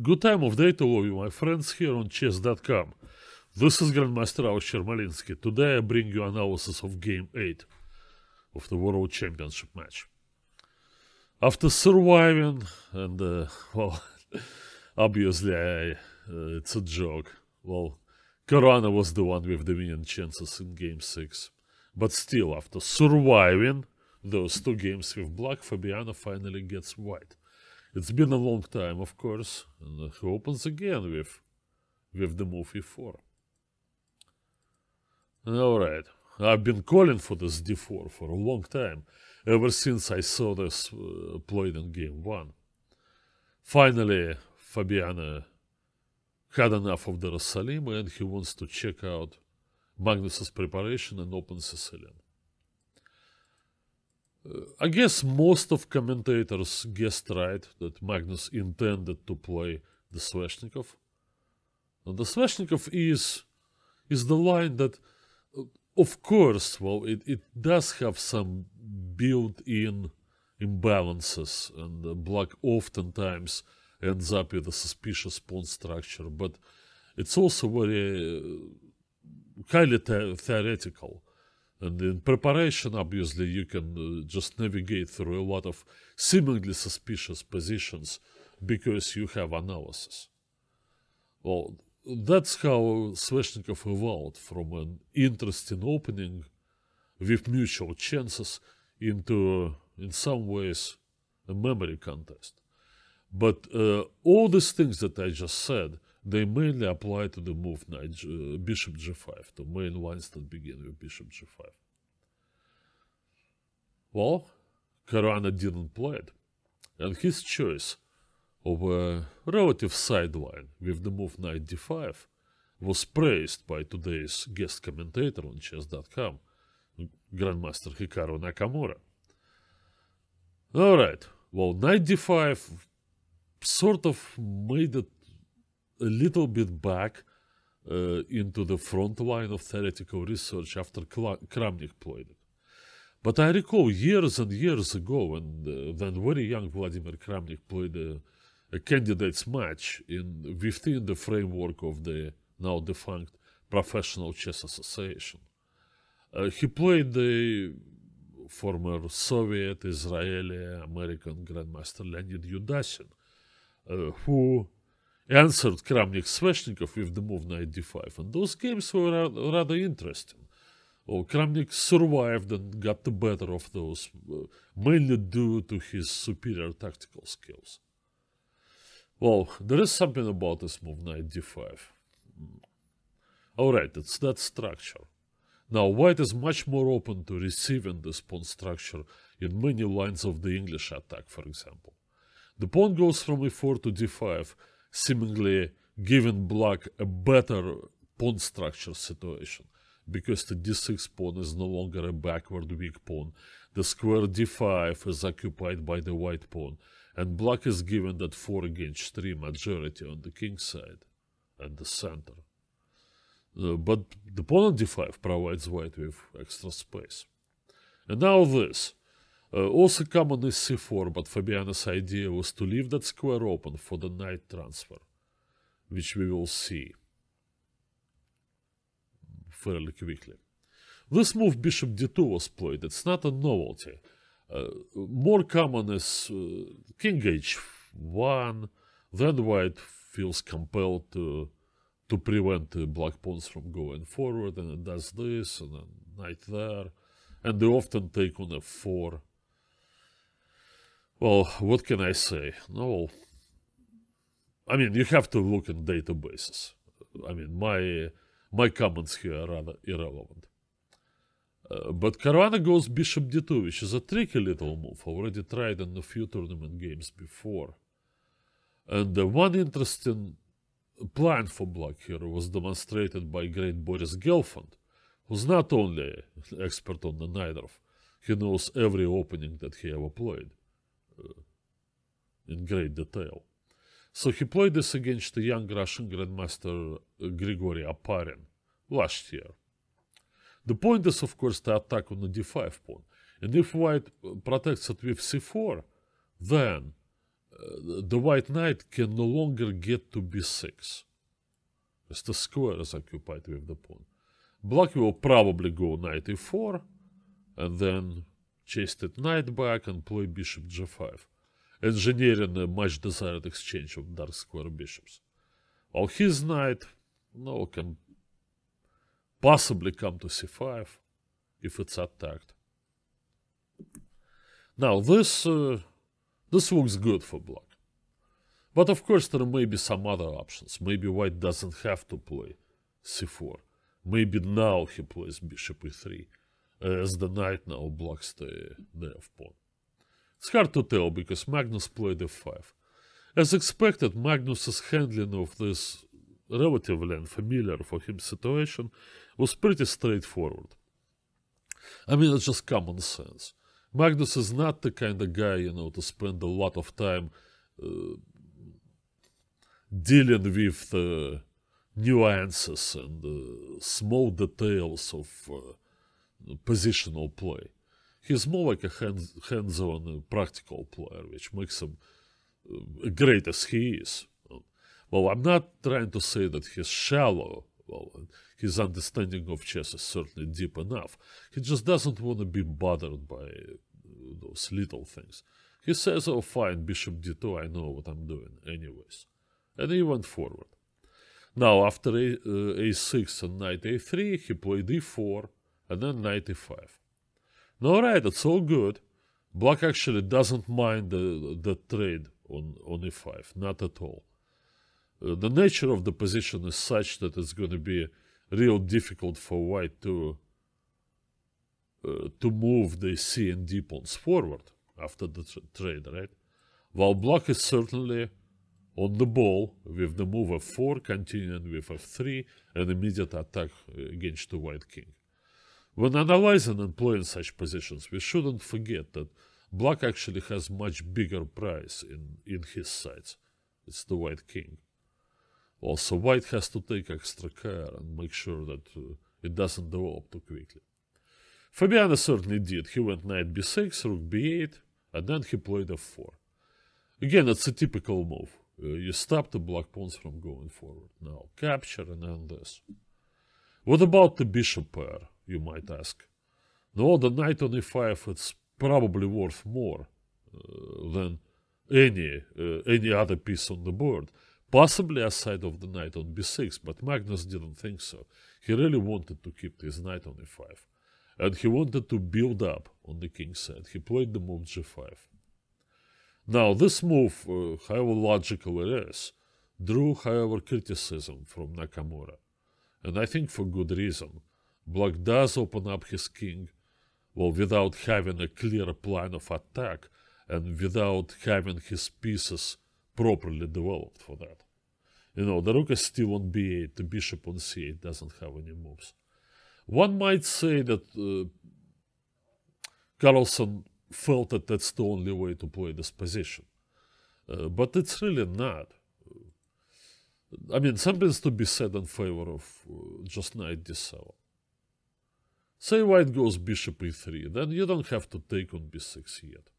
Good time of day to all you, my friends, here on chess.com. This is Grandmaster Aus Malinsky. Today I bring you analysis of Game 8 of the World Championship match. After surviving, and uh, well, obviously I, uh, it's a joke. Well, Corona was the one with the chances in Game 6. But still, after surviving those two games with Black, Fabiano finally gets white. It's been a long time, of course, and he opens again with, with the movie 4. Alright, I've been calling for this D4 for a long time, ever since I saw this uh, played in game 1. Finally, Fabiana had enough of the Rosalima and he wants to check out Magnus's preparation and opens open Sicilian. Uh, I guess most of commentators guessed right that Magnus intended to play the Sveshnikov. And the Sveshnikov is, is the line that, uh, of course, well, it, it does have some built-in imbalances, and uh, black oftentimes ends up with a suspicious pawn structure, but it's also very uh, highly theoretical. And in preparation, obviously, you can uh, just navigate through a lot of seemingly suspicious positions because you have analysis. Well, that's how Sveshnikov evolved from an interesting opening with mutual chances into, uh, in some ways, a memory contest. But uh, all these things that I just said they mainly apply to the move knight, uh, э, bishop g5, to main Weinstein begin with bishop g5. Well, Karana didn't play it, and his choice of a relative sideline with the move knight d5 was praised by today's guest commentator on chess.com, Grandmaster Hikaru Nakamura. Alright, well, knight d5 sort of made it a little bit back uh, into the front line of theoretical research after Kramnik played it. But I recall years and years ago, when uh, then very young Vladimir Kramnik played a, a, candidates match in within the framework of the now defunct Professional Chess Association. Uh, he played the former Soviet, Israeli, American Grandmaster Leonid Yudashin, uh, who answered Kramnik Sveshnikov with the move knight d5, and those games were ra rather interesting. Well, Kramnik survived and got the better of those, uh, mainly due to his superior tactical skills. Well, there is something about this move knight hmm. d5. Alright, it's that structure. Now, white is much more open to receiving this pawn structure in many lines of the English attack, for example. The pawn goes from e4 to d5, seemingly giving black a better pawn structure situation because the d6 pawn is no longer a backward weak pawn. The square d5 is occupied by the white pawn, and black is given that 4 against 3 majority on the king side and the center. Uh, but the pawn on d5 provides white with extra space. And now this. Uh, also common is c4, but Fabiana's idea was to leave that square open for the knight transfer, which we will see fairly quickly. This move bishop d2 was played, it's not a novelty. Uh, more common is uh, king h1, then white feels compelled to to prevent the black pawns from going forward, and it does this, and then knight there, and they often take on f4. Well, what can I say? No. I mean, you have to look in databases. I mean, my my comments here are rather irrelevant. Uh, but Caruana goes bishop d2, which is a tricky little move, already tried in a few tournament games before. And uh, one interesting plan for black here was demonstrated by great Boris Gelfand, who's not only an expert on the Nidorf, he knows every opening that he ever played. Э, in great detail. So he played this against the young Russian Grandmaster uh, Grigory Aparin last year. The point is, of course, the attack on the d5 pawn. And if white uh, protects it with c4, then uh, the white knight can no longer get to b6. As the square is occupied with the pawn. Black will probably go knight e4, and then chased knight back and played bishop g5, engineering a much desired exchange of dark square bishops. While his knight no, can possibly come to c5 if it's attacked. Now this, uh, this looks good for black. But of course there may be some other options. Maybe white doesn't have to play c4. Maybe now he plays bishop e3 as the knight now blocks the, the f-pawn. It's hard to tell because Magnus played f5. As expected, Magnus's handling of this relatively unfamiliar for him situation was pretty straightforward. I mean, it's just common sense. Magnus is not the kind of guy, you know, to spend a lot of time uh, dealing with the uh, nuances and uh, small details of uh, positional play. He's more like a hands on uh, practical player, which makes him uh, great as he is. Well, I'm not trying to say that he's shallow. Well, his understanding of chess is certainly deep enough. He just doesn't want to be bothered by uh, those little things. He says, oh, fine, bishop d2, I know what I'm doing, anyways. And he went forward. Now, after a, uh, a6 and knight a3, he played e4, and then 95. Now, right, it's all good. Black actually doesn't mind the, the trade on, on e5, not at all. Uh, the nature of the position is such that it's going to be real difficult for white to uh, to move the c and d pawns forward after the tra trade, right? While black is certainly on the ball with the move f4, continuing with f3, and immediate attack against the white king. When analyzing and playing such positions, we shouldn't forget that black actually has much bigger prize in, in his sights. It's the white king. Also, white has to take extra care and make sure that uh, it doesn't develop too quickly. Fabiano certainly did. He went knight b6, rook b8, and then he played f4. Again, it's a typical move. Uh, you stop the black pawns from going forward. Now capture and end this. What about the bishop pair? you might ask. No, the knight on e5 it's probably worth more uh, than any uh, any other piece on the board, possibly aside of the knight on b6. But Magnus didn't think so. He really wanted to keep his knight on e5, and he wanted to build up on the king's side. He played the move g5. Now this move, uh, however logical it is, drew, however, criticism from Nakamura, and I think for good reason. Black does open up his king, well, without having a clear plan of attack and without having his pieces properly developed for that. You know, the rook is still on b8, the bishop on c8 doesn't have any moves. One might say that uh, Carlson felt that that's the only way to play this position. Uh, but it's really not. I mean, something's to be said in favor of uh, just knight d7. Say white goes bishop e3, then you don't have to take on b6 yet.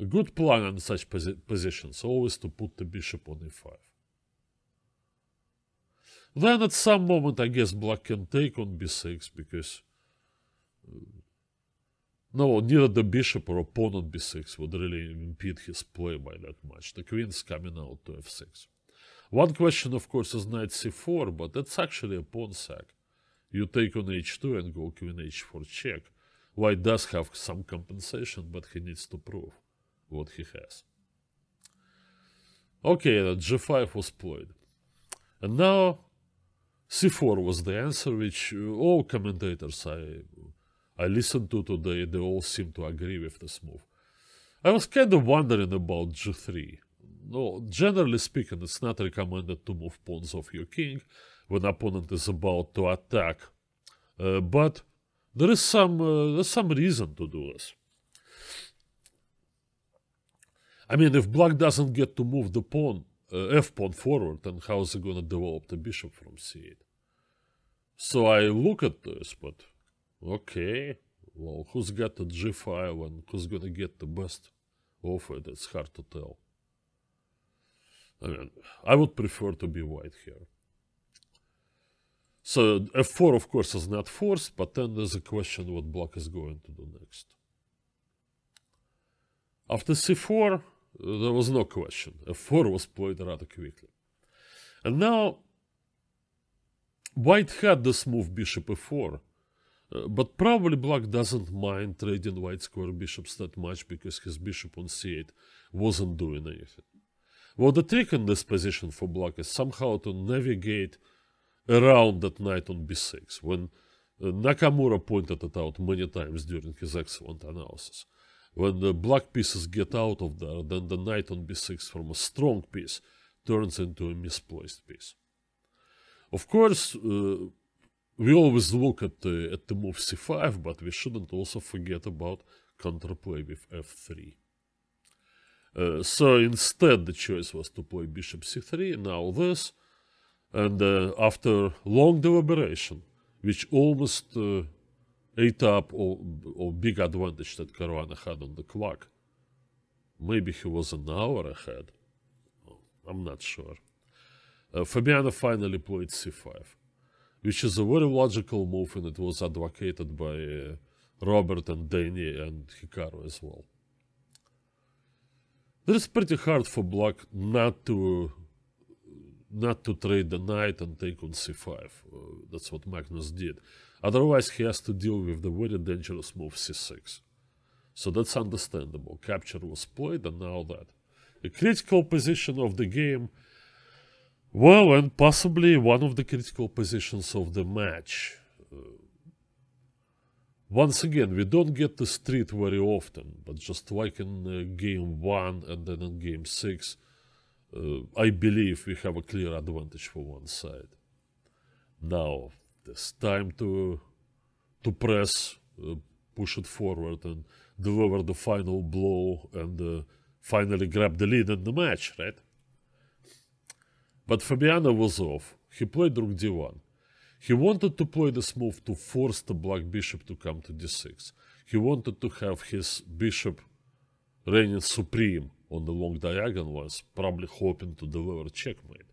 A good plan in such posi positions always to put the bishop on e5. Then at some moment I guess black can take on b6 because uh, no, neither the bishop or pawn on b6 would really impede his play by that much. The queen's coming out to f6. One question, of course, is knight c4, but that's actually a pawn sack. You take on h2 and go queen h4 check. White does have some compensation, but he needs to prove what he has. Okay, that g5 was played. And now c4 was the answer, which all commentators I, I listened to today, they all seem to agree with this move. I was kind of wondering about g3. No, generally speaking, it's not recommended to move pawns off your king, when opponent is about to attack. Uh, but there is some uh, there's some reason to do this. I mean, if black doesn't get to move the pawn, uh, f pawn forward, then how is he going to develop the bishop from c8? So I look at this, but okay, well, who's got the g5 and who's going to get the best of it? It's hard to tell. I mean, I would prefer to be white here. So f4, of course, is not forced, but then there's a question what Black is going to do next. After c4, there was no question. f4 was played rather quickly. And now, white had this move bishop e4, uh, but probably black doesn't mind trading white square bishops that much because his bishop on c8 wasn't doing anything. Well, the trick in this position for black is somehow to navigate around that night on B6 when uh, Nakamura pointed it out many times during his excellent analysis. When the black pieces get out of there, then the knight on b6 from a strong piece turns into a misplaced piece. Of course, uh, we always look at the, uh, at the move c5, but we shouldn't also forget about counterplay with f3. Uh, so instead the choice was to play bishop c3, now this, and uh, after long deliberation, which almost uh, ate up all, all big advantage that Caruana had on the clock, maybe he was an hour ahead. I'm not sure. Uh, Fabiano finally played c5, which is a very logical move, and it was advocated by uh, Robert and Danny and Hikaru as well. It is pretty hard for black not to not to trade the knight and take on c5. Uh, that's what Magnus did. Otherwise, he has to deal with the very dangerous move c6. So that's understandable. Capture was played, and now that. The critical position of the game, well, and possibly one of the critical positions of the match. Uh, once again, we don't get the street very often, but just like in uh, game 1 and then in game 6, uh, I believe we have a clear advantage for one side. Now it's time to to press, uh, push it forward, and deliver the final blow and uh, finally grab the lead in the match, right? But Fabiano was off. He played rook d1. He wanted to play this move to force the black bishop to come to d6. He wanted to have his bishop reigning supreme on the long diagonal was probably hoping to deliver checkmate.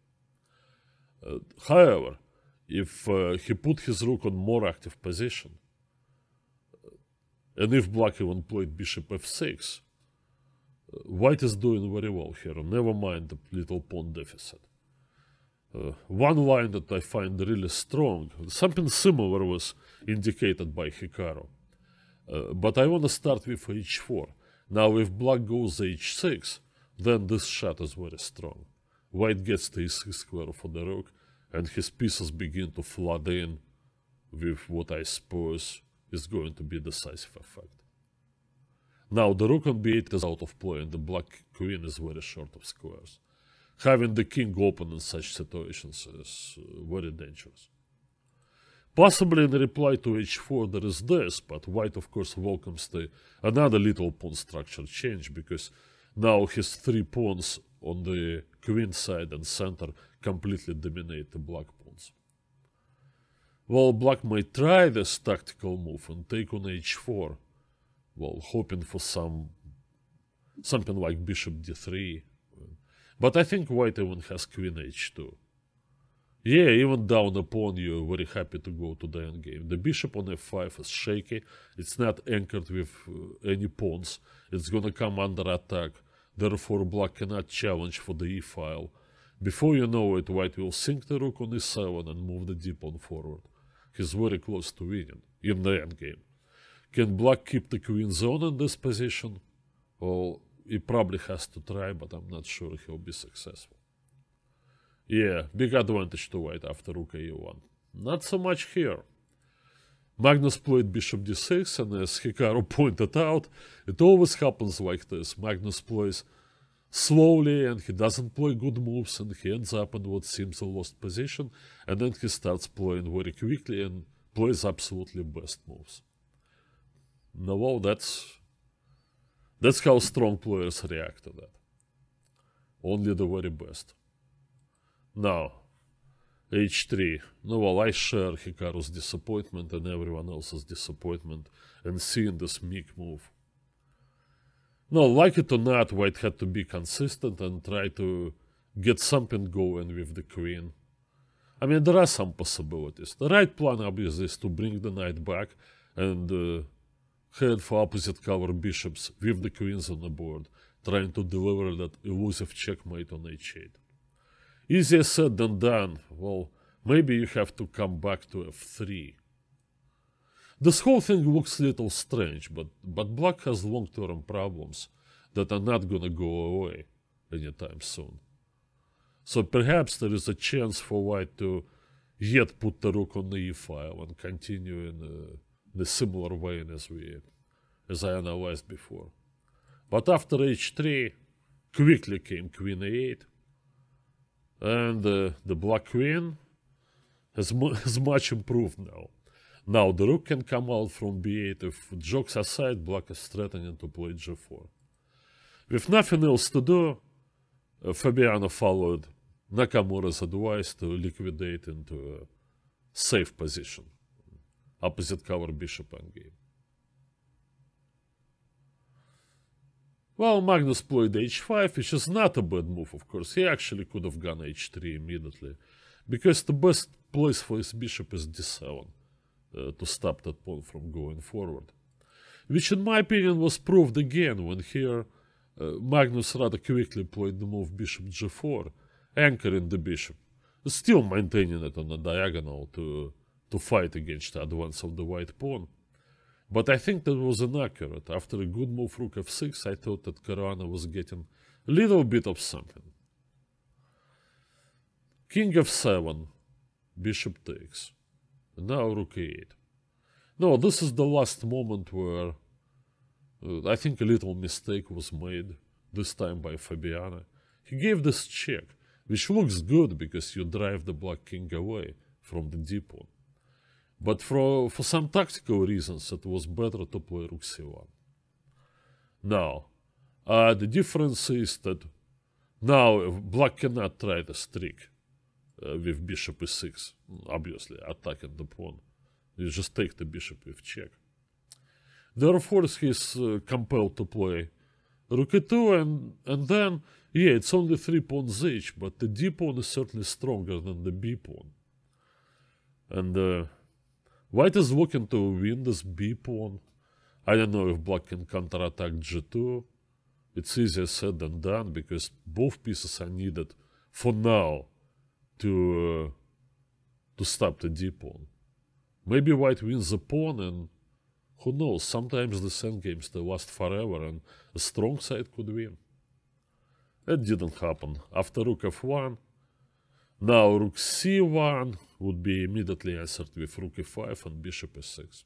Uh, however, if uh, he put his rook on more active position, uh, and if black even played bishop f6, uh, white is doing very well here, never mind the little pawn deficit. Uh, one line that I find really strong, something similar was indicated by Hikaru, but I want to start with h4. Now if black goes h6, then this shot is very strong. White gets the e6 square for the rook, and his pieces begin to flood in with what I suppose is going to be a decisive effect. Now the rook on b8 is out of play and the black queen is very short of squares. Having the king open in such situations is uh, very dangerous. Possibly in reply to h4 there is this, but white of course welcomes the another little pawn structure change because now his three pawns on the queen side and center completely dominate the black pawns. Well, black might try this tactical move and take on h4, well, hoping for some something like bishop d3. But I think white even has queen h2. Yeah, even down upon you, very happy to go to the endgame. The bishop on f5 is shaky. It's not anchored with uh, any pawns. It's gonna come under attack. Therefore, black cannot challenge for the e-file. Before you know it, white will sink the rook on e7 and move the d-pawn forward. He's very close to winning in the endgame. Can black keep the queen zone in this position? Well, he probably has to try, but I'm not sure he'll be successful. Yeah, big advantage to white after rook a1. Not so much here. Magnus played bishop d6, and as Hikaru pointed out, it always happens like this. Magnus plays slowly, and he doesn't play good moves, and he ends up in what seems a lost position, and then he starts playing very quickly and plays absolutely best moves. No, well, that's, that's how strong players react to that. Only the very best. No, H3. No, well, I share Hikaru's disappointment and everyone else's disappointment and seeing this Meek move. No, like it or not, White had to be consistent and try to get something going with the Queen. I mean, there are some possibilities. The right plan, obviously, is to bring the knight back and uh, head for opposite cover bishops with the queens on the board, trying to deliver that elusive checkmate on h8. Easier said than done. Well, maybe you have to come back to f3. This whole thing looks a little strange, but, but black has long-term problems that are not gonna go away anytime soon. So perhaps there is a chance for white to yet put the rook on the e file and continue in a, in a similar way as we as I analyzed before. But after h3, quickly came queen a8, and the black queen has, has much improved now. Now the rook can come out from b8 if jokes aside, black is threatening to play g4. With nothing else to do, uh, Fabiano followed Nakamura's advice to liquidate into a safe position, opposite cover bishop endgame. Well, Magnus played h5, which is not a bad move, of course. He actually could have gone h3 immediately, because the best place for his bishop is d7, uh, to stop that pawn from going forward. Which, in my opinion, was proved again when here uh, Magnus rather quickly played the move bishop g4, anchoring the bishop, still maintaining it on the diagonal to, to fight against the advance of the white pawn. But I think that was inaccurate. After a good move rook f6, I thought that Caruana was getting a little bit of something. King f7, bishop takes. Now rook 8 No, this is the last moment where uh, I think a little mistake was made, this time by Fabiana. He gave this check, which looks good because you drive the black king away from the depot. But for, for some tactical reasons, it was better to play rook c1. Now, uh, the difference is that now black cannot try this trick uh, with bishop e6, obviously attacking the pawn. You just take the bishop with check. Therefore, he's uh, compelled to play rook e2, and, and then, yeah, it's only three pawns each, but the d pawn is certainly stronger than the b pawn. And uh, White is looking to win this B pawn. I don't know if black can counterattack g2. It's easier said than done because both pieces are needed for now to uh, to stop the d pawn. Maybe white wins the pawn and who knows, sometimes the endgames they last forever and a strong side could win. That didn't happen. After rook f1, now rook c1, would be immediately answered with rook e5 and bishop e6.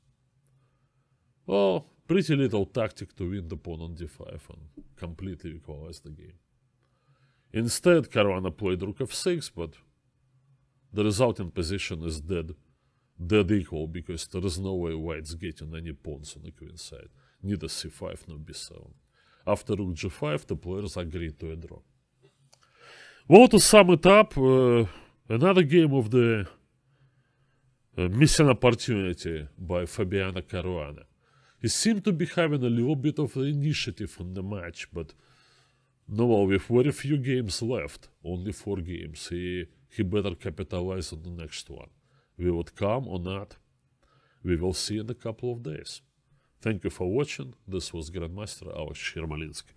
Oh, pretty little tactic to win the pawn on d5 and completely equalize the game. Instead, Caruana played rook f6, but the resulting position is dead, dead equal because there is no way white's getting any pawns on the queen side, neither c5 nor b7. After rook g5, the players agreed to a draw. Well, to sum it up, uh, another game of the an opportunity by Fabiana Caruana. He seemed to be having a little bit of initiative in the match, but Noel, with very few games left, only four games, he, he better capitalize on the next one. We would come or not, we will see in a couple of days. Thank you for watching. This was Grandmaster Alex Shermalinsky.